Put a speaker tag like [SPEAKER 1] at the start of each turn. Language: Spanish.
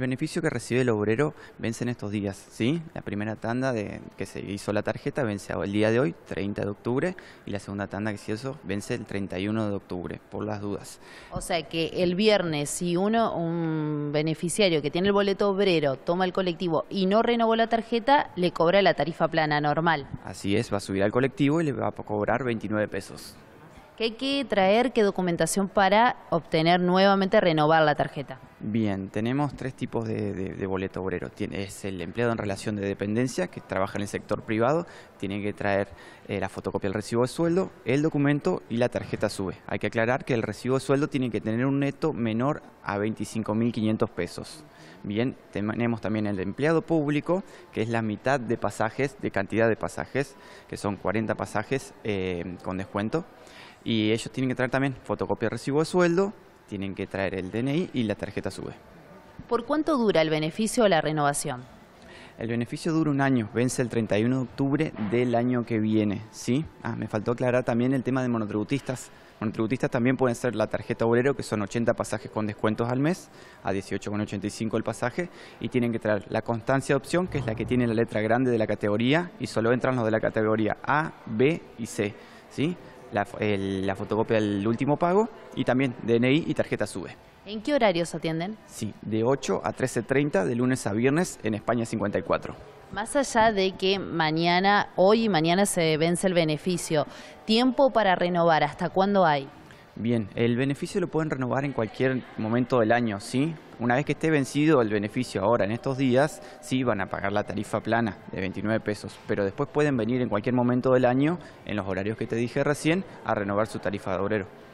[SPEAKER 1] beneficio que recibe el obrero vence en estos días, ¿sí? La primera tanda de que se hizo la tarjeta vence el día de hoy, 30 de octubre, y la segunda tanda que se hizo vence el 31 de octubre, por las dudas.
[SPEAKER 2] O sea que el viernes, si uno, un beneficiario que tiene el boleto obrero, toma el colectivo y no renovó la tarjeta, le cobra la tarifa plana normal.
[SPEAKER 1] Así es, va a subir al colectivo y le va a cobrar 29 pesos.
[SPEAKER 2] ¿Qué hay que traer? ¿Qué documentación para obtener nuevamente, renovar la tarjeta?
[SPEAKER 1] Bien, tenemos tres tipos de, boleto obrero. Tiene, es el empleado en relación de dependencia, que trabaja en el sector privado, tiene que traer eh, la fotocopia del recibo de sueldo, el documento y la tarjeta SUBE. Hay que aclarar que el recibo de sueldo tiene que tener un neto menor a 25.500 pesos. Bien, tenemos también el empleado público, que es la mitad de pasajes, de cantidad de pasajes, que son 40 pasajes eh, con descuento. Y ellos tienen que traer también fotocopia de recibo de sueldo, tienen que traer el DNI y la tarjeta SUBE.
[SPEAKER 2] ¿Por cuánto dura el beneficio o la renovación?
[SPEAKER 1] El beneficio dura un año, vence el 31 de octubre del año que viene, ¿sí? Ah, me faltó aclarar también el tema de monotributistas. Monotributistas también pueden ser la tarjeta obrero, que son 80 pasajes con descuentos al mes, a 18,85 el pasaje, y tienen que traer la constancia de opción, que es la que tiene la letra grande de la categoría, y solo entran los de la categoría A, B y C, ¿sí? la, fotocopia del último pago y también DNI y tarjeta SUBE.
[SPEAKER 2] ¿En qué horarios atienden?
[SPEAKER 1] Sí, de 8 a 13.30 de lunes a viernes en España 54.
[SPEAKER 2] Más allá de que mañana, hoy y mañana se vence el beneficio, ¿tiempo para renovar? ¿Hasta cuándo hay?
[SPEAKER 1] Bien, el beneficio lo pueden renovar en cualquier momento del año, ¿sí? Una vez que esté vencido el beneficio ahora en estos días, sí van a pagar la tarifa plana de 29 pesos, pero después pueden venir en cualquier momento del año, en los horarios que te dije recién, a renovar su tarifa de obrero.